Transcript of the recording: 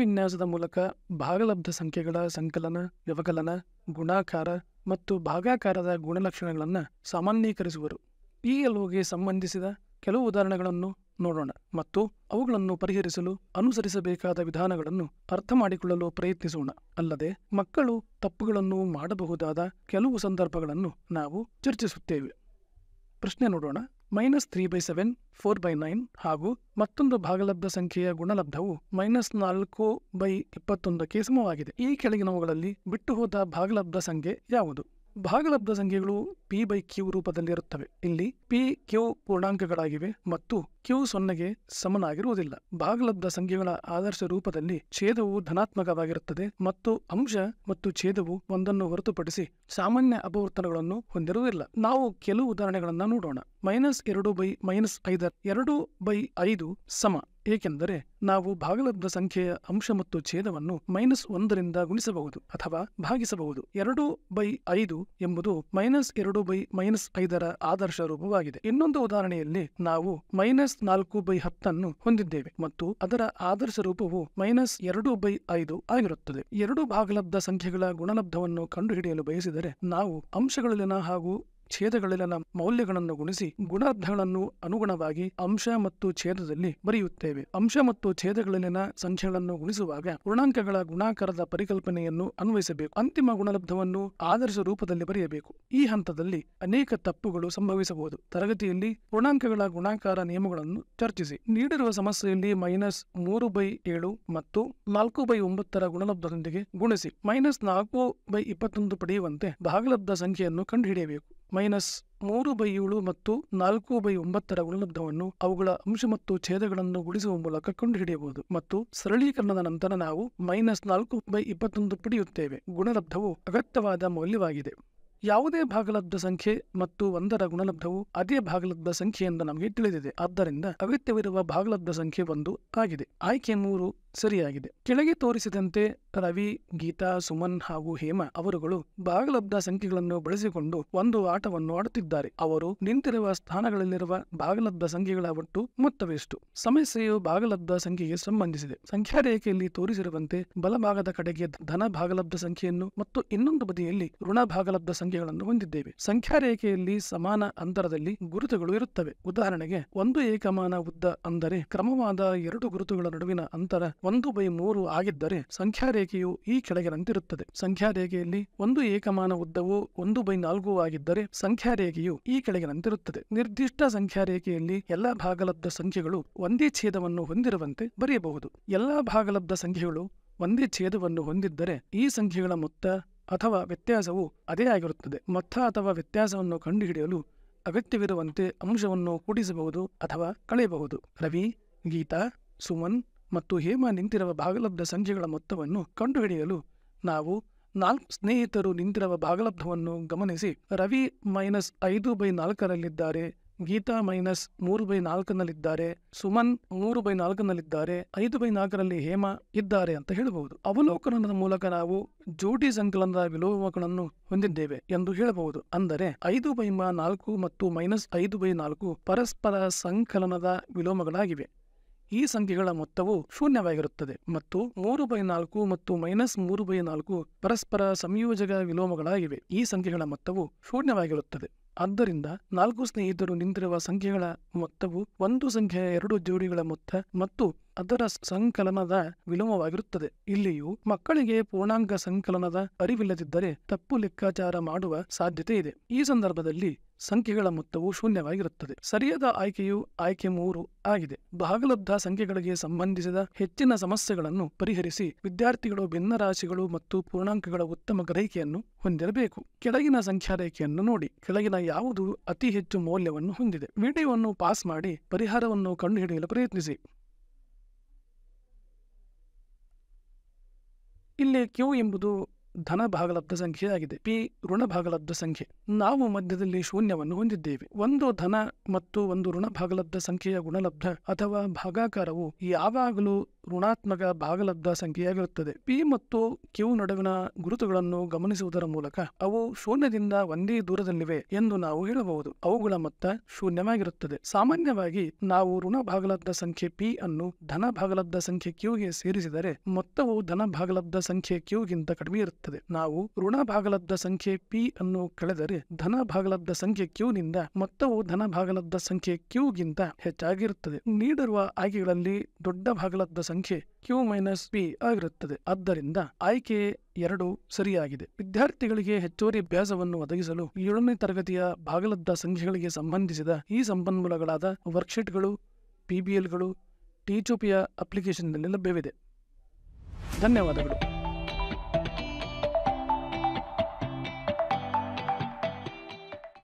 ವಿನ್ಯಾಸದ ಮೂಲಕ ಭಾಗಲಬ್ಧ ಸಂಖ್ಯೆಗಳ ಸಂಕಲನ ವ್ಯವಕಲನ ಗುಣಾಕಾರ ಮತ್ತು ಭಾಗಾಕಾರದ ಗುಣಲಕ್ಷಣಗಳನ್ನು ಸಾಮಾನ್ಯೀಕರಿಸುವರು ಈ ಎಲ್ಲುವಿಗೆ ಸಂಬಂಧಿಸಿದ ಕೆಲವು ಉದಾಹರಣೆಗಳನ್ನು ನೋಡೋಣ ಮತ್ತು ಅವುಗಳನ್ನು ಪರಿಹರಿಸಲು ಅನುಸರಿಸಬೇಕಾದ ವಿಧಾನಗಳನ್ನು ಅರ್ಥ ಮಾಡಿಕೊಳ್ಳಲು ಪ್ರಯತ್ನಿಸೋಣ ಅಲ್ಲದೆ ಮಕ್ಕಳು ತಪ್ಪುಗಳನ್ನು ಮಾಡಬಹುದಾದ ಕೆಲವು ಸಂದರ್ಭಗಳನ್ನು ನಾವು ಚರ್ಚಿಸುತ್ತೇವೆ ಪ್ರಶ್ನೆ ನೋಡೋಣ minus three by seven four by nine ಹಾಗೂ ಮತ್ತೊಂದು ಭಾಗಲಬ್ಧ ಸಂಖ್ಯೆಯ ಗುಣಲಬ್ಧವು ಮೈನಸ್ ನಾಲ್ಕು ಬೈ ಇಪ್ಪತ್ತೊಂದಕ್ಕೆ ಸಮವಾಗಿದೆ ಈ ಕೆಳಗಿನವುಗಳಲ್ಲಿ ಬಿಟ್ಟು ಹೋದ ಭಾಗಲಬ್ಧ ಸಂಖ್ಯೆ ಯಾವುದು ಭಾಗಲಬ್ಧ ಸಂಖ್ಯೆಗಳು ಪಿ ಬೈ ಕ್ಯೂ ರೂಪದಲ್ಲಿರುತ್ತವೆ ಇಲ್ಲಿ ಪಿ ಕ್ಯೂ ಪೂರ್ಣಾಂಕಗಳಾಗಿವೆ ಮತ್ತು ಕ್ಯೂ ಸೊನ್ನೆಗೆ ಸಮನಾಗಿರುವುದಿಲ್ಲ ಭಾಗಲಬ್ಧ ಸಂಖ್ಯೆಗಳ ಆದರ್ಶ ರೂಪದಲ್ಲಿ ಛೇದವು ಧನಾತ್ಮಕವಾಗಿರುತ್ತದೆ ಮತ್ತು ಅಂಶ ಮತ್ತು ಛೇದವು ಒಂದನ್ನು ಹೊರತುಪಡಿಸಿ ಸಾಮಾನ್ಯ ಅಪವರ್ತನಗಳನ್ನು ಹೊಂದಿರುವುದಿಲ್ಲ ನಾವು ಕೆಲವು ಉದಾಹರಣೆಗಳನ್ನು ನೋಡೋಣ ಮೈನಸ್ ಎರಡು ಬೈ ಮೈನಸ್ ಐದರ ಎರಡು ಬೈ ಐದು ಸಮ ಏಕೆಂದರೆ ನಾವು ಭಾಗಲಬ್ಧ ಸಂಖ್ಯೆಯ ಅಂಶ ಮತ್ತು ಛೇದವನ್ನು ಮೈನಸ್ ಒಂದರಿಂದ ಗುಣಿಸಬಹುದು ಅಥವಾ ಭಾಗಿಸಬಹುದು ಎರಡು ಬೈ ಐದು ಎಂಬುದು ಮೈನಸ್ ಎರಡು ಬೈ ಮೈನಸ್ ಐದರ ಆದರ್ಶ ರೂಪವಾಗಿದೆ ಇನ್ನೊಂದು ಉದಾಹರಣೆಯಲ್ಲಿ ನಾವು ಮೈನಸ್ ನಾಲ್ಕು ಬೈ ಹತ್ತನ್ನು ಹೊಂದಿದ್ದೇವೆ ಮತ್ತು ಅದರ ಆದರ್ಶ ರೂಪವು ಮೈನಸ್ ಎರಡು ಬೈ ಐದು ಆಗಿರುತ್ತದೆ ಎರಡು ಭಾಗಲಬ್ಧ ಸಂಖ್ಯೆಗಳ ಗುಣಲಬ್ಧವನ್ನು ಕಂಡುಹಿಡಿಯಲು ಬಯಸಿದರೆ ನಾವು ಅಂಶಗಳಲ್ಲಿನ ಹಾಗೂ ಛೇದಗಳಲ್ಲಿನ ಮೌಲ್ಯಗಳನ್ನು ಗುಣಿಸಿ ಗುಣಾರ್ಥಗಳನ್ನು ಅನುಗುಣವಾಗಿ ಅಂಶ ಮತ್ತು ಛೇದದಲ್ಲಿ ಬರೆಯುತ್ತೇವೆ ಅಂಶ ಮತ್ತು ಛೇದಗಳಲ್ಲಿನ ಸಂಖ್ಯೆಗಳನ್ನು ಗುಣಿಸುವಾಗ ಪೂರ್ಣಾಂಕಗಳ ಗುಣಾಕಾರದ ಪರಿಕಲ್ಪನೆಯನ್ನು ಅನ್ವಯಿಸಬೇಕು ಅಂತಿಮ ಗುಣಲಬ್ಧವನ್ನು ಆದರ್ಶ ರೂಪದಲ್ಲಿ ಬರೆಯಬೇಕು ಈ ಹಂತದಲ್ಲಿ ಅನೇಕ ತಪ್ಪುಗಳು ಸಂಭವಿಸಬಹುದು ತರಗತಿಯಲ್ಲಿ ಪೂರ್ಣಾಂಕಗಳ ಗುಣಾಕಾರ ನಿಯಮಗಳನ್ನು ಚರ್ಚಿಸಿ ನೀಡಿರುವ ಸಮಸ್ಯೆಯಲ್ಲಿ ಮೈನಸ್ ಮೂರು ಬೈ ಏಳು ಮತ್ತು ನಾಲ್ಕು ಬೈ ಒಂಬತ್ತರ ಗುಣಲಬ್ಧದೊಂದಿಗೆ ಗುಣಿಸಿ ಮೈನಸ್ ನಾಲ್ಕು ಬೈ ಇಪ್ಪತ್ತೊಂದು ಪಡೆಯುವಂತೆ ಭಾಗಲಬ್ಧ ಸಂಖ್ಯೆಯನ್ನು ಕಂಡುಹಿಡಿಯಬೇಕು ಮೈನಸ್ ಮೂರು ಬೈ ಏಳು ಮತ್ತು ನಾಲ್ಕು ಬೈ ಒಂಬತ್ತರ ಗುಣಲಬ್ಧವನ್ನು ಅವುಗಳ ಅಂಶ ಮತ್ತು ಛೇದಗಳನ್ನು ಗುಣಿಸುವ ಮೂಲಕ ಕಂಡುಹಿಡಿಯಬಹುದು ಮತ್ತು ಸರಳೀಕರಣದ ನಂತರ ನಾವು ಮೈನಸ್ ನಾಲ್ಕು ಬೈ ಇಪ್ಪತ್ತೊಂದು ಪಡೆಯುತ್ತೇವೆ ಗುಣಲಬ್ಧವು ಅಗತ್ಯವಾದ ಮೌಲ್ಯವಾಗಿದೆ ಯಾವುದೇ ಭಾಗಲಬ್ಧ ಸಂಖ್ಯೆ ಮತ್ತು ಒಂದರ ಗುಣಲಬ್ಧವು ಅದೇ ಭಾಗಲಬ್ಧ ಸಂಖ್ಯೆ ಎಂದು ನಮಗೆ ತಿಳಿದಿದೆ ಆದ್ದರಿಂದ ಅಗತ್ಯವಿರುವ ಭಾಗಲಬ್ಧ ಸಂಖ್ಯೆ ಒಂದು ಆಗಿದೆ ಆಯ್ಕೆ ಮೂರು ಸರಿಯಾಗಿದೆ ಕೆಳಗೆ ತೋರಿಸಿದಂತೆ ರವಿ ಗೀತಾ ಸುಮನ್ ಹಾಗೂ ಹೇಮಾ ಅವರುಗಳು ಭಾಗಲಬ್ಧ ಸಂಖ್ಯೆಗಳನ್ನು ಬಳಸಿಕೊಂಡು ಒಂದು ಆಟವನ್ನು ಆಡುತ್ತಿದ್ದಾರೆ ಅವರು ನಿಂತಿರುವ ಸ್ಥಾನಗಳಲ್ಲಿರುವ ಭಾಗಲಬ್ಧ ಸಂಖ್ಯೆಗಳ ಒಟ್ಟು ಮೊತ್ತವೆಷ್ಟು ಸಮಸ್ಯೆಯು ಭಾಗಲಬ್ಧ ಸಂಖ್ಯೆಗೆ ಸಂಬಂಧಿಸಿದೆ ಸಂಖ್ಯಾ ರೇಖೆಯಲ್ಲಿ ತೋರಿಸಿರುವಂತೆ ಬಲಭಾಗದ ಕಡೆಗೆ ಧನ ಭಾಗಲಬ್ಧ ಸಂಖ್ಯೆಯನ್ನು ಮತ್ತು ಇನ್ನೊಂದು ಬದಿಯಲ್ಲಿ ಋಣ ಭಾಗಲಬ್ಧ ಸಂಖ್ಯೆಗಳನ್ನು ಹೊಂದಿದ್ದೇವೆ ಸಂಖ್ಯಾ ರೇಖೆಯಲ್ಲಿ ಸಮಾನ ಅಂತರದಲ್ಲಿ ಗುರುತುಗಳು ಇರುತ್ತವೆ ಉದಾಹರಣೆಗೆ ಒಂದು ಏಕಮಾನ ಉದ್ದ ಅಂದರೆ ಕ್ರಮವಾದ ಎರಡು ಗುರುತುಗಳ ನಡುವಿನ ಅಂತರ ಒಂದು ಬೈ ಮೂರು ಆಗಿದ್ದರೆ ಸಂಖ್ಯಾರೇಖೆಯು ಈ ಕೆಳಗಿನಂತಿರುತ್ತದೆ ಸಂಖ್ಯಾರೇಖೆಯಲ್ಲಿ ಒಂದು ಏಕಮಾನ ಉದ್ದವು ಒಂದು ಬೈ ನಾಲ್ಕು ಆಗಿದ್ದರೆ ಸಂಖ್ಯಾರೇಖೆಯು ಈ ಕೆಳಗಿನಂತಿರುತ್ತದೆ ನಿರ್ದಿಷ್ಟ ಸಂಖ್ಯಾರೇಖೆಯಲ್ಲಿ ಎಲ್ಲಾ ಭಾಗಲಬ್ಧ ಸಂಖ್ಯೆಗಳು ಒಂದೇ ಛೇದವನ್ನು ಹೊಂದಿರುವಂತೆ ಬರೆಯಬಹುದು ಎಲ್ಲಾ ಭಾಗಲಬ್ಧ ಸಂಖ್ಯೆಗಳು ಒಂದೇ ಛೇದವನ್ನು ಹೊಂದಿದ್ದರೆ ಈ ಸಂಖ್ಯೆಗಳ ಮೊತ್ತ ಅಥವಾ ವ್ಯತ್ಯಾಸವು ಅದೇ ಆಗಿರುತ್ತದೆ ಮೊತ್ತ ಅಥವಾ ವ್ಯತ್ಯಾಸವನ್ನು ಕಂಡುಹಿಡಿಯಲು ಅಗತ್ಯವಿರುವಂತೆ ಅಂಶವನ್ನು ಕೂಡಿಸಬಹುದು ಅಥವಾ ಕಳೆಯಬಹುದು ರವಿ ಗೀತಾ ಸುಮನ್ ಮತ್ತು ಹೇಮ ನಿಂತಿರುವ ಭಾಗಲಬ್ಧ ಸಂಜೆಗಳ ಮೊತ್ತವನ್ನು ಕಂಡುಹಿಡಿಯಲು ನಾವು ನಾಲ್ಕು ಸ್ನೇಹಿತರು ನಿಂತಿರುವ ಭಾಗಲಬ್ಧವನ್ನು ಗಮನಿಸಿ ರವಿ ಮೈನಸ್ ಐದು ಬೈ ನಾಲ್ಕರಲ್ಲಿದ್ದಾರೆ ಗೀತಾ ಮೈನಸ್ ಮೂರು ಬೈ ನಾಲ್ಕನಲ್ಲಿದ್ದಾರೆ ಸುಮನ್ ಮೂರು ಬೈ ನಾಲ್ಕನಲ್ಲಿದ್ದಾರೆ ಐದು ಬೈ ನಾಲ್ಕರಲ್ಲಿ ಹೇಮ ಇದ್ದಾರೆ ಅಂತ ಹೇಳಬಹುದು ಅವಲೋಕನದ ಮೂಲಕ ನಾವು ಜೋಡಿ ಸಂಕಲನದ ವಿಲೋಮಗಳನ್ನು ಹೊಂದಿದ್ದೇವೆ ಎಂದು ಹೇಳಬಹುದು ಅಂದರೆ ಐದು ಬೈ ನಾಲ್ಕು ಮತ್ತು ಮೈನಸ್ ಐದು ಬೈ ನಾಲ್ಕು ಪರಸ್ಪರ ಸಂಕಲನದ ವಿಲೋಮಗಳಾಗಿವೆ ಈ ಸಂಖ್ಯೆಗಳ ಮೊತ್ತವು ಶೂನ್ಯವಾಗಿರುತ್ತದೆ ಮತ್ತು ಮೂರು ಬೈ ನಾಲ್ಕು ಮತ್ತು ಮೈನಸ್ ಮೂರು ಬೈ ನಾಲ್ಕು ಪರಸ್ಪರ ಸಂಯೋಜಕ ವಿಲೋಮಗಳಾಗಿವೆ ಈ ಸಂಖ್ಯೆಗಳ ಮೊತ್ತವು ಶೂನ್ಯವಾಗಿರುತ್ತದೆ ಆದ್ದರಿಂದ ನಾಲ್ಕು ಸ್ನೇಹಿತರು ನಿಂತಿರುವ ಸಂಖ್ಯೆಗಳ ಮೊತ್ತವು ಒಂದು ಸಂಖ್ಯೆಯ ಎರಡು ಜೋಡಿಗಳ ಮೊತ್ತ ಮತ್ತು ಅದರ ಸಂಕಲನದ ವಿಲೋಮವಾಗಿರುತ್ತದೆ ಇಲ್ಲಿಯೂ ಮಕ್ಕಳಿಗೆ ಪೂರ್ಣಾಂಕ ಸಂಕಲನದ ಅರಿವಿಲ್ಲದಿದ್ದರೆ ತಪ್ಪು ಲೆಕ್ಕಾಚಾರ ಮಾಡುವ ಸಾಧ್ಯತೆ ಇದೆ ಈ ಸಂದರ್ಭದಲ್ಲಿ ಸಂಖ್ಯೆಗಳ ಮೊತ್ತವು ಶೂನ್ಯವಾಗಿರುತ್ತದೆ ಸರಿಯಾದ ಆಯ್ಕೆಯು ಆಯ್ಕೆ ಮೂರು ಆಗಿದೆ ಭಾಗಲಬ್ಧ ಸಂಖ್ಯೆಗಳಿಗೆ ಸಂಬಂಧಿಸಿದ ಹೆಚ್ಚಿನ ಸಮಸ್ಯೆಗಳನ್ನು ಪರಿಹರಿಸಿ ವಿದ್ಯಾರ್ಥಿಗಳು ಭಿನ್ನರಾಶಿಗಳು ಮತ್ತು ಪೂರ್ಣಾಂಕಗಳ ಉತ್ತಮ ಗ್ರಹಿಕೆಯನ್ನು ಹೊಂದಿರಬೇಕು ಕೆಳಗಿನ ರೇಖೆಯನ್ನು ನೋಡಿ ಕೆಳಗಿನ ಯಾವುದು ಅತಿ ಹೆಚ್ಚು ಮೌಲ್ಯವನ್ನು ಹೊಂದಿದೆ ವಿಡಿಯೋವನ್ನು ಪಾಸ್ ಮಾಡಿ ಪರಿಹಾರವನ್ನು ಕಂಡುಹಿಡಿಯಲು ಪ್ರಯತ್ನಿಸಿ ಇಲ್ಲಿ ಕ್ಯೂ ಎಂಬುದು ಧನ ಭಾಗಲಬ್ಧ ಸಂಖ್ಯೆಯಾಗಿದೆ ಪಿ ಋಣ ಭಾಗಲಬ್ಧ ಸಂಖ್ಯೆ ನಾವು ಮಧ್ಯದಲ್ಲಿ ಶೂನ್ಯವನ್ನು ಹೊಂದಿದ್ದೇವೆ ಒಂದು ಧನ ಮತ್ತು ಒಂದು ಋಣ ಭಾಗಲಬ್ಧ ಸಂಖ್ಯೆಯ ಗುಣಲಬ್ಧ ಅಥವಾ ಭಾಗಾಕಾರವು ಯಾವಾಗಲೂ ಋಣಾತ್ಮಕ ಭಾಗಲಬ್ಧ ಸಂಖ್ಯೆಯಾಗಿರುತ್ತದೆ ಪಿ ಮತ್ತು ಕ್ಯೂ ನಡುವಿನ ಗುರುತುಗಳನ್ನು ಗಮನಿಸುವುದರ ಮೂಲಕ ಅವು ಶೂನ್ಯದಿಂದ ಒಂದೇ ದೂರದಲ್ಲಿವೆ ಎಂದು ನಾವು ಹೇಳಬಹುದು ಅವುಗಳ ಮೊತ್ತ ಶೂನ್ಯವಾಗಿರುತ್ತದೆ ಸಾಮಾನ್ಯವಾಗಿ ನಾವು ಋಣ ಭಾಗಲಬ್ಧ ಸಂಖ್ಯೆ ಪಿ ಅನ್ನು ಧನ ಭಾಗಲಬ್ಧ ಸಂಖ್ಯೆ ಕ್ಯೂಗೆ ಸೇರಿಸಿದರೆ ಮೊತ್ತವು ಧನ ಭಾಗಲಬ್ಧ ಸಂಖ್ಯೆ ಕ್ಯೂಗಿಂತ ಕಡಿಮೆ ಇರುತ್ತದೆ ನಾವು ಋಣ ಭಾಗಲಬ್ಧ ಸಂಖ್ಯೆ ಪಿ ಅನ್ನು ಕಳೆದರೆ ಧನ ಭಾಗಲಬ್ಧ ಸಂಖ್ಯೆ ಕ್ಯೂ ನಿಂದ ಮೊತ್ತವು ಧನ ಭಾಗಲಬ್ಧ ಸಂಖ್ಯೆ ಕ್ಯೂ ಗಿಂತ ಹೆಚ್ಚಾಗಿರುತ್ತದೆ ನೀಡಿರುವ ಆಯ್ಕೆಗಳಲ್ಲಿ ದೊಡ್ಡ ಭಾಗಲಬ್ಧ ಸಂಖ್ಯೆ ಕ್ಯೂ ಮೈನಸ್ ಪಿ ಆಗಿರುತ್ತದೆ ಆದ್ದರಿಂದ ಆಯ್ಕೆ ಎರಡು ಸರಿಯಾಗಿದೆ ವಿದ್ಯಾರ್ಥಿಗಳಿಗೆ ಹೆಚ್ಚುವರಿ ಅಭ್ಯಾಸವನ್ನು ಒದಗಿಸಲು ಏಳನೇ ತರಗತಿಯ ಭಾಗಲಬ್ಧ ಸಂಖ್ಯೆಗಳಿಗೆ ಸಂಬಂಧಿಸಿದ ಈ ಸಂಪನ್ಮೂಲಗಳಾದ ವರ್ಕ್ಶೀಟ್ಗಳು ಪಿಬಿಎಲ್ಗಳು ಟಿಚುಪಿಯ ಅಪ್ಲಿಕೇಶನ್ನಲ್ಲಿ ಲಭ್ಯವಿದೆ ಧನ್ಯವಾದಗಳು